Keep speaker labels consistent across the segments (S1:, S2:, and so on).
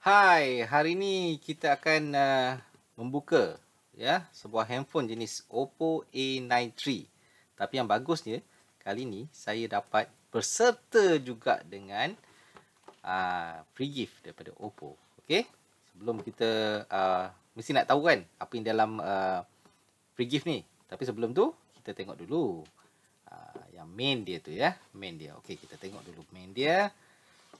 S1: Hai, hari ini kita akan uh, membuka ya sebuah handphone jenis Oppo A93. Tapi yang bagusnya kali ini saya dapat berserta juga dengan uh, free gift daripada Oppo. Okey. Sebelum kita uh, mesti nak tahu kan apa yang dalam uh, free gift ni. Tapi sebelum tu kita tengok dulu uh, yang main dia tu ya, main dia. Okey, kita tengok dulu main dia.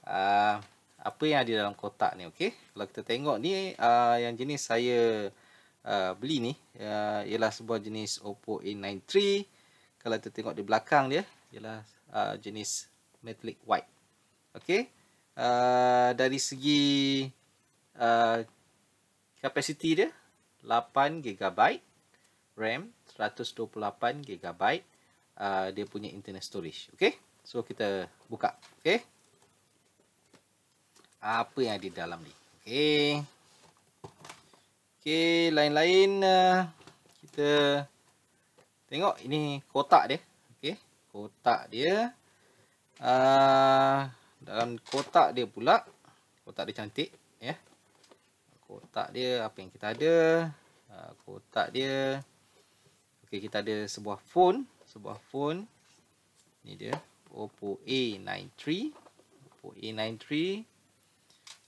S1: Uh, apa yang ada dalam kotak ni okey kalau kita tengok ni uh, yang jenis saya uh, beli ni uh, ialah sebuah jenis Oppo A93 kalau kita tengok di belakang dia ialah uh, jenis metallic white okey uh, dari segi uh, kapasiti dia 8 GB RAM 128 GB uh, dia punya internal storage okey so kita buka okey apa yang ada dalam ni. Okey. Okey, lain-lain uh, kita tengok ini kotak dia. Okey, kotak dia. Uh, eh, dalam kotak dia pula. Kotak dia cantik, ya. Yeah. Kotak dia apa yang kita ada? Uh, kotak dia Okey, kita ada sebuah phone, sebuah phone. Ni dia. Oppo A93. Oppo A93.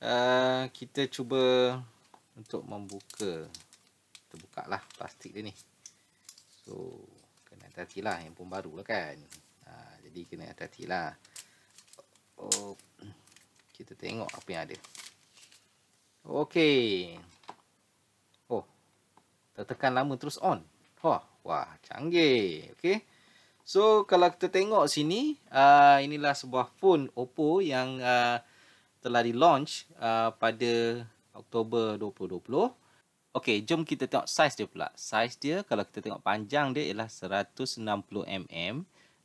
S1: Ah, kita cuba untuk membuka kita buka lah plastik dia ni so kena hati-hati lah yang pun baru lah kan ha, jadi kena hati-hati lah oh, kita tengok apa yang ada Okay. oh tekan lama terus on wah, wah canggih Okay. so kalau kita tengok sini uh, inilah sebuah phone Oppo yang uh, telah di-launch uh, pada Oktober 2020. Okey, jom kita tengok saiz dia pula. Saiz dia kalau kita tengok panjang dia ialah 160 mm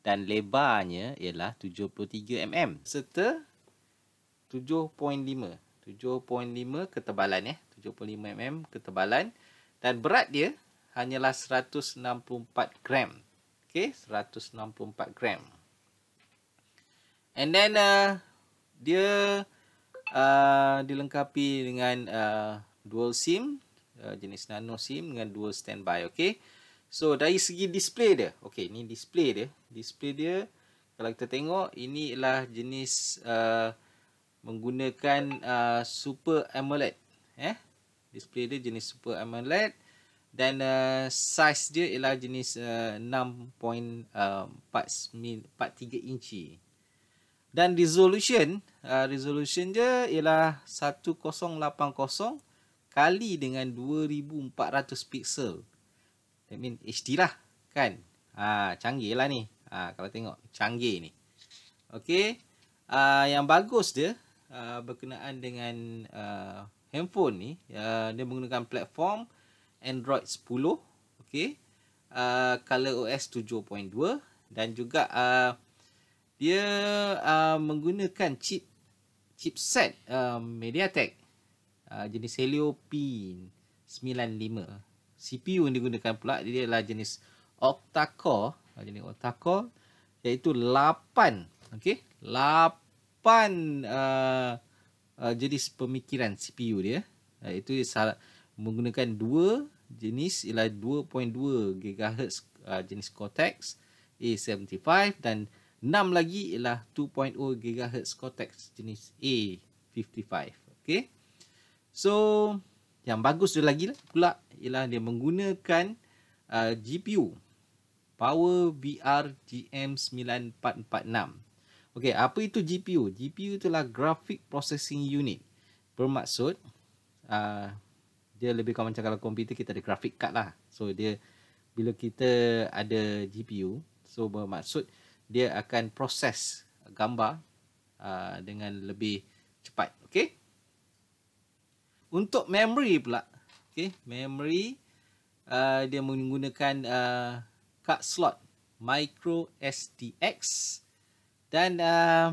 S1: dan lebarnya ialah 73 mm serta 7.5. 7.5 ketebalan eh. 7.5 mm ketebalan dan berat dia hanyalah 164 gram. Okey, 164 gram. And then uh, dia uh, dilengkapi dengan uh, dual SIM uh, jenis nano SIM dengan dual standby okey so dari segi display dia okey ni display dia display dia kalau kita tengok ini ialah jenis uh, menggunakan uh, super AMOLED eh display dia jenis super AMOLED dan uh, size dia ialah jenis uh, 6.43 uh, inci dan resolution uh, resolution je ialah 1080 kali dengan 2400 pixel that mean HD lah kan ha canggih lah ni ha kalau tengok canggih ni Okay, uh, ha, yang bagus dia uh, berkenaan dengan uh, handphone ni uh, dia menggunakan platform Android 10 okay, uh, color OS 7.2 dan juga uh, dia uh, menggunakan chip chipset uh, MediaTek uh, jenis Helio P95 CPU yang digunakan pula dia adalah jenis octa-core uh, jenis octa-core iaitu 8 okey 8 uh, uh, jenis pemikiran CPU dia uh, Itu dia salah, menggunakan dua jenis ialah 2.2 GHz uh, jenis Cortex A75 dan 6 lagi ialah 2.0 GHz Cortex jenis A55. Okay. So, yang bagus dia lagi lah, pula ialah dia menggunakan uh, GPU. Power VR GM9446. Okay, apa itu GPU? GPU itulah Graphic Processing Unit. Bermaksud, uh, dia lebih kurang macam kalau komputer kita ada graphic card lah. So, dia bila kita ada GPU, so bermaksud dia akan proses gambar uh, dengan lebih cepat Okay? untuk memory pula okay? memory uh, dia menggunakan uh, card slot micro sdx dan uh,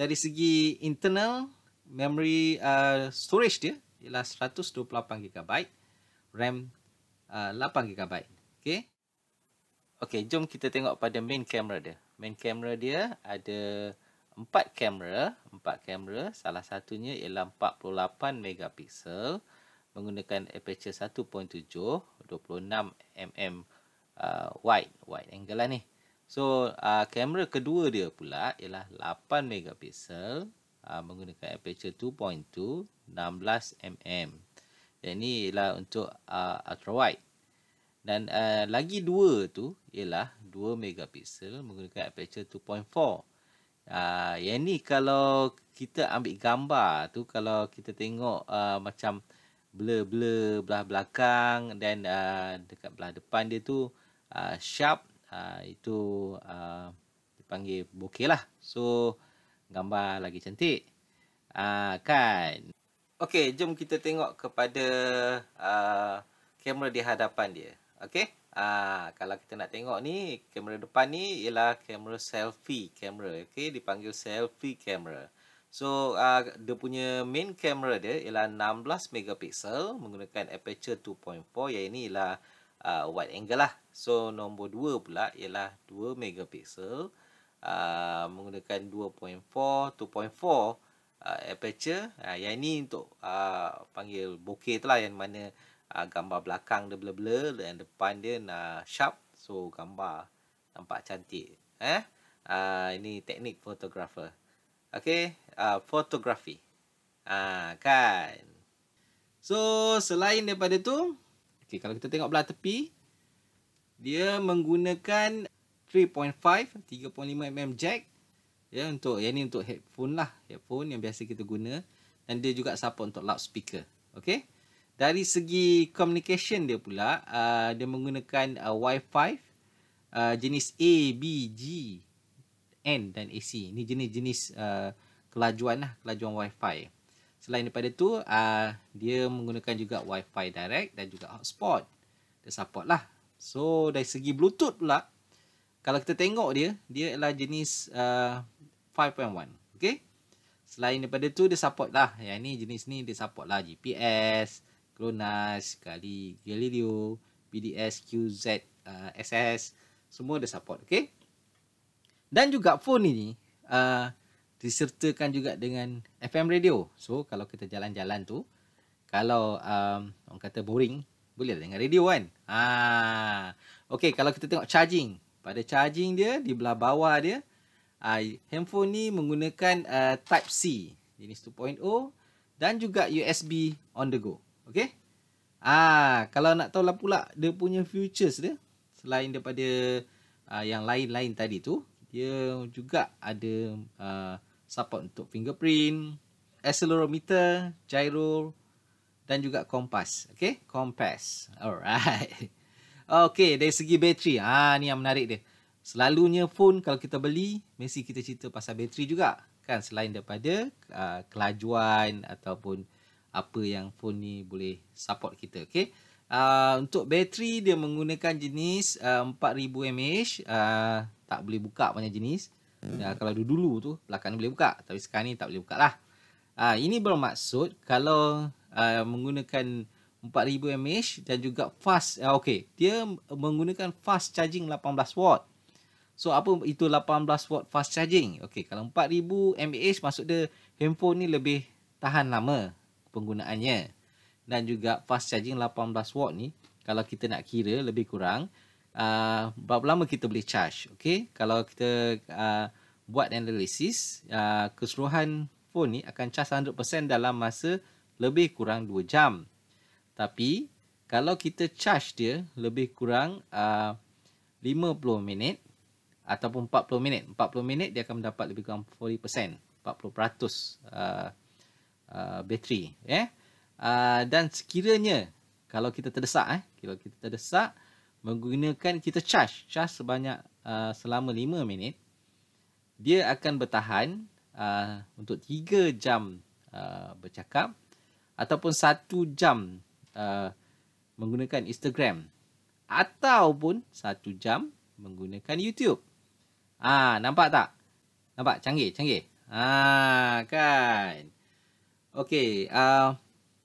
S1: dari segi internal memory uh, storage dia ialah 128 GB RAM uh, 8 GB okey Okay, jom kita tengok pada main camera dia. Main camera dia ada empat kamera, empat kamera. Salah satunya ialah 48 megapiksel menggunakan aperture 1.7, 26 mm uh, wide wide angle lah ni. So, uh, kamera uh, kedua dia pula ialah 8 megapiksel uh, menggunakan aperture 2.2, 16 mm. Yang ni ialah untuk uh, ultra wide dan uh, lagi dua tu ialah 2 megapixel menggunakan aperture 2.4 uh, yang ni kalau kita ambil gambar tu kalau kita tengok uh, macam blur-blur belah belakang dan uh, dekat belah depan dia tu uh, sharp uh, itu uh, dipanggil bokeh lah so gambar lagi cantik uh, kan Okey, jom kita tengok kepada uh, kamera di hadapan dia. Okay, Ah kalau kita nak tengok ni kamera depan ni ialah kamera selfie kamera. okay dipanggil selfie kamera. So ah dia punya main kamera dia ialah 16 megapiksel menggunakan aperture 2.4 yang ini ialah ah wide angle lah. So nombor 2 pula ialah 2 megapiksel ah menggunakan 2.4 2.4 Uh, aperture uh, Yang ini untuk uh, Panggil bokeh tu lah Yang mana uh, gambar belakang dia blur-blur dan depan dia uh, sharp so gambar nampak cantik eh uh, ini teknik photographer okey uh, fotografi ah uh, kan so selain daripada tu okey kalau kita tengok belah tepi dia menggunakan 3.5 3.5 mm jack ya untuk yang ni untuk headphone lah headphone yang biasa kita guna dan dia juga support untuk loudspeaker okey dari segi communication dia pula, uh, dia menggunakan uh, Wi-Fi uh, jenis A, B, G, N dan AC. Ini jenis-jenis uh, kelajuan lah, kelajuan Wi-Fi. Selain daripada tu, uh, dia menggunakan juga Wi-Fi direct dan juga hotspot. Dia support lah. So, dari segi Bluetooth pula, kalau kita tengok dia, dia adalah jenis uh, 5.1. Okay? Selain daripada tu, dia support lah. Yang ni jenis ni, dia support lah GPS, GPS. GLONASS, Kali Galileo, BDS, QZ, uh, SS Semua ada support, okay? Dan juga phone ini uh, disertakan juga dengan FM radio So, kalau kita jalan-jalan tu Kalau um, orang kata boring, boleh lah dengar radio kan? Ah, okay, kalau kita tengok charging Pada charging dia, di belah bawah dia uh, Handphone ni menggunakan uh, Type-C Jenis 2.0 dan juga USB on the go. Okay. Ah, kalau nak tahu lah pula dia punya futures dia selain daripada uh, yang lain-lain tadi tu, dia juga ada uh, support untuk fingerprint, accelerometer, gyro dan juga kompas. Okay, kompas. Alright. Okay, dari segi bateri. Ah, ni yang menarik dia. Selalunya pun kalau kita beli, mesti kita cerita pasal bateri juga. Kan, selain daripada uh, kelajuan ataupun apa yang phone ni boleh support kita okey uh, untuk bateri dia menggunakan jenis uh, ah, 4000 mAh uh, tak boleh buka banyak jenis uh, kalau dulu-dulu tu belakang ni boleh buka tapi sekarang ni tak boleh buka lah uh, ini bermaksud kalau uh, menggunakan 4000 mAh dan juga fast uh, okey dia menggunakan fast charging 18 watt So apa itu 18 watt fast charging? Okey, kalau 4000 mAh maksud dia handphone ni lebih tahan lama penggunaannya. Dan juga fast charging 18 watt ni kalau kita nak kira lebih kurang uh, berapa lama kita boleh charge. Okay? Kalau kita uh, buat analisis uh, ah, keseluruhan phone ni akan charge 100% dalam masa lebih kurang 2 jam. Tapi kalau kita charge dia lebih kurang uh, 50 minit ataupun 40 minit. 40 minit dia akan mendapat lebih kurang 40%, 40%. Uh, uh, bateri eh uh, dan sekiranya kalau kita terdesak eh kalau kita terdesak menggunakan kita charge charge sebanyak uh, selama 5 minit dia akan bertahan uh, untuk 3 jam uh, bercakap ataupun 1 jam uh, menggunakan Instagram ataupun 1 jam menggunakan YouTube. Ah, nampak tak? Nampak canggih, canggih. Ah, kan. Okey, uh,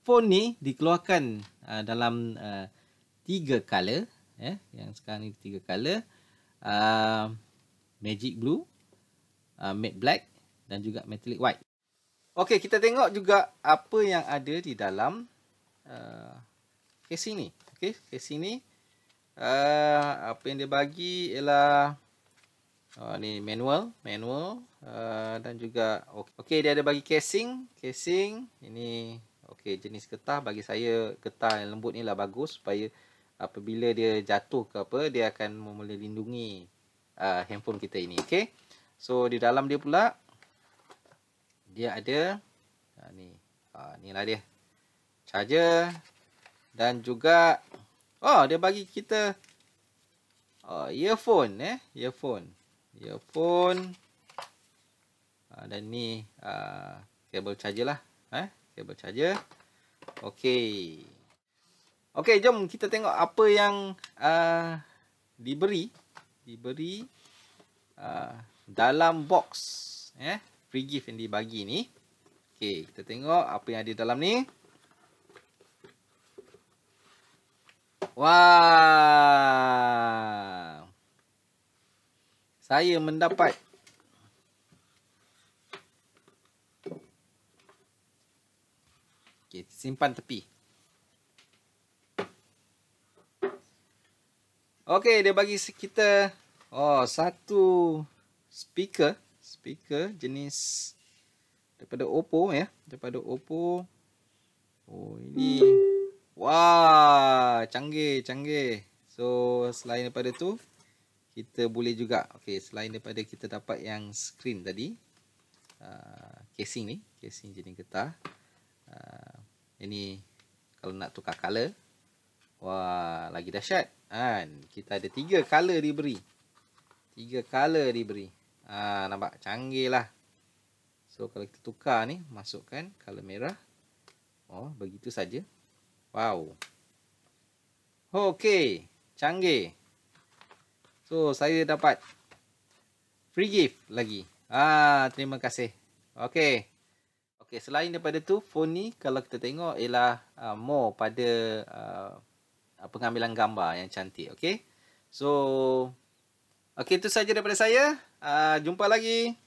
S1: phone ni dikeluarkan uh, dalam uh, tiga color eh yang sekarang ni tiga color uh, magic blue, uh, matte black dan juga metallic white. Okey, kita tengok juga apa yang ada di dalam uh, case ni. Okey, case ni uh, apa yang dia bagi ialah Uh, ni manual, manual uh, dan juga okey okay, dia ada bagi casing, casing. Ini okey jenis getah bagi saya getah yang lembut ni lah bagus supaya apabila dia jatuh ke apa dia akan memulih lindungi uh, handphone kita ini. Okey. So di dalam dia pula dia ada uh, ni. Ah uh, inilah dia. Charger dan juga oh dia bagi kita uh, earphone eh, earphone earphone ha, ya ah, dan ni ha, ah, kabel charger lah eh kabel charger okey okey jom kita tengok apa yang ha, diberi diberi ha, dalam box eh free gift yang dibagi ni okey kita tengok apa yang ada dalam ni wah saya mendapat Okay, simpan tepi okey dia bagi kita oh satu speaker speaker jenis daripada Oppo ya daripada Oppo oh ini wah canggih canggih so selain daripada tu kita boleh juga okey selain daripada kita dapat yang screen tadi uh, casing ni casing jenis getah uh, ini kalau nak tukar color wah lagi dahsyat kan kita ada tiga color diberi tiga color diberi ah uh, nampak canggih lah so kalau kita tukar ni masukkan color merah oh begitu saja wow okey canggih So saya dapat free gift lagi. Ah terima kasih. Okey. Okey selain daripada tu phone ni kalau kita tengok ialah uh, more pada uh, pengambilan gambar yang cantik okey. So okey itu saja daripada saya. Uh, jumpa lagi.